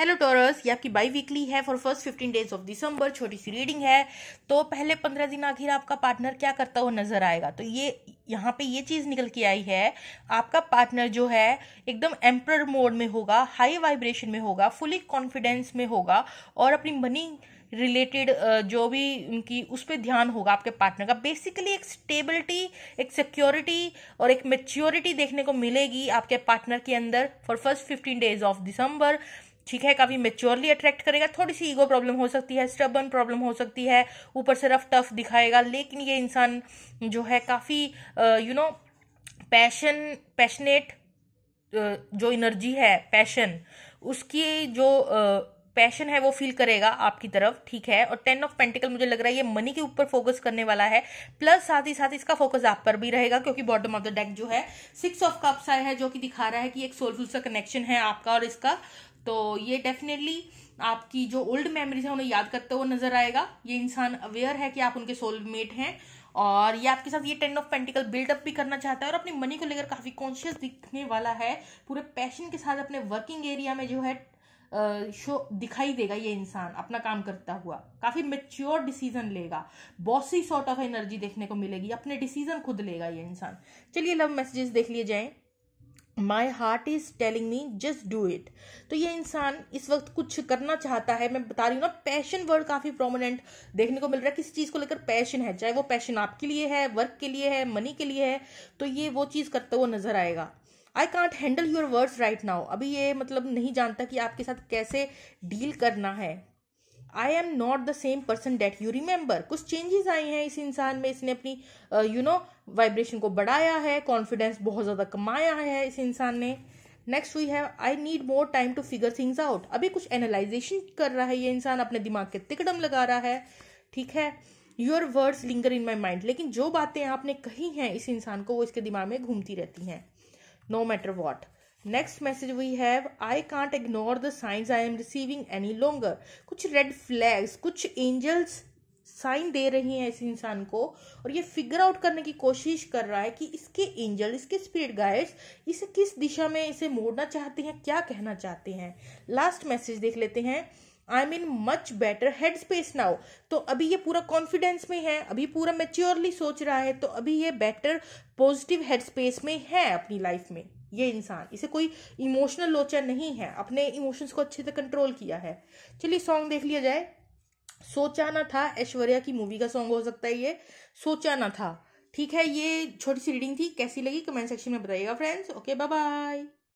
hello Taurus ये आपकी biweekly है for first fifteen days of December छोटी सी रीडिंग है तो पहले पंद्रह दिन आखिर आपका पार्टनर क्या करता हुआ नजर आएगा तो ये यहाँ पे ये चीज निकल के आई है आपका पार्टनर जो है एकदम एम्प्रर मोड में होगा हाई वाइब्रेशन में होगा फुली कॉन्फिडेंस में होगा और अपनी मनी रिलेटेड जो भी उनकी उस पर ध्यान होगा आपके पार्टनर का बेसिकली एक स्टेबिलिटी एक सिक्योरिटी और एक मेच्योरिटी देखने को मिलेगी आपके पार्टनर के अंदर for first fifteen days of December ठीक है काफी मेच्योरली अट्रैक्ट करेगा थोड़ी सी ईगो प्रॉब्लम हो सकती है स्टबन प्रॉब्लम हो सकती है ऊपर से रफ टफ दिखाएगा लेकिन ये इंसान जो है काफी यू नो पैशन पैशनेट जो एनर्जी है पैशन उसकी जो पैशन है वो फील करेगा आपकी तरफ ठीक है और टेन ऑफ पेंटिकल मुझे लग रहा है ये मनी के ऊपर फोकस करने वाला है प्लस साथ ही साथ इसका फोकस आप पर भी रहेगा क्योंकि बॉटम ऑफ द डेक जो है सिक्स ऑफ कप्स आया है जो कि दिखा रहा है कि एक सोलफुल सा कनेक्शन है आपका और इसका तो ये डेफिनेटली आपकी जो ओल्ड मेमोरीज है उन्हें याद करते हुए नजर आएगा ये इंसान अवेयर है कि आप उनके सोलमेट हैं और ये आपके साथ ये टेन ऑफ पेंटिकल बिल्डअप भी करना चाहता है और अपनी मनी को लेकर काफी कॉन्शियस दिखने वाला है पूरे पैशन के साथ अपने वर्किंग एरिया में जो है शो दिखाई देगा ये इंसान अपना काम करता हुआ काफी मेच्योर डिसीजन लेगा बॉसी सॉर्ट ऑफ एनर्जी देखने को मिलेगी अपने डिसीजन खुद लेगा ये इंसान चलिए लव मैसेजेस देख लिए जाए my heart is telling me just do it तो ये इंसान इस वक्त कुछ करना चाहता है मैं बता रही हूँ ना पैशन वर्ड काफ़ी प्रोमिनेंट देखने को मिल रहा है किसी चीज़ को लेकर पैशन है चाहे वो पैशन आपके लिए है वर्क के लिए है मनी के लिए है तो ये वो चीज़ करता हुआ नजर आएगा I can't handle your words right now अभी ये मतलब नहीं जानता कि आपके साथ कैसे डील करना है I am not the same person that you remember कुछ चेंजेस आई हैं इस इंसान में इसने अपनी यू नो वाइब्रेशन को बढ़ाया है कॉन्फिडेंस बहुत ज़्यादा कमाया है इस इंसान ने next we have I need more time to figure things out अभी कुछ एनालाइजेशन कर रहा है ये इंसान अपने दिमाग के तिकड़म लगा रहा है ठीक है your words linger in my mind लेकिन जो बातें आपने कही हैं इस इंसान को वो इसके दिमाग में घूमती रहती हैं no matter what next message we have I can't ignore the signs I am receiving any longer कुछ रेड फ्लैग्स कुछ एंजल्स साइन दे रही हैं इस इंसान को और ये फिगर आउट करने की कोशिश कर रहा है कि इसके एंजल इसके स्पिरिट गाइड्स इसे किस दिशा में इसे मोड़ना चाहते हैं क्या कहना चाहते हैं लास्ट मैसेज देख लेते हैं I am in much better head space now तो अभी ये पूरा कॉन्फिडेंस में है अभी पूरा मेच्योरली सोच रहा है तो अभी ये बेटर पॉजिटिव हेड स्पेस में है अपनी लाइफ में ये इंसान इसे कोई इमोशनल लोचा नहीं है अपने इमोशंस को अच्छे से कंट्रोल किया है चलिए सॉन्ग देख लिया जाए सोचा ना था ऐश्वर्या की मूवी का सॉन्ग हो सकता है ये सोचा ना था ठीक है ये छोटी सी रीडिंग थी कैसी लगी कमेंट सेक्शन में बताइएगा फ्रेंड्स ओके बाय बाय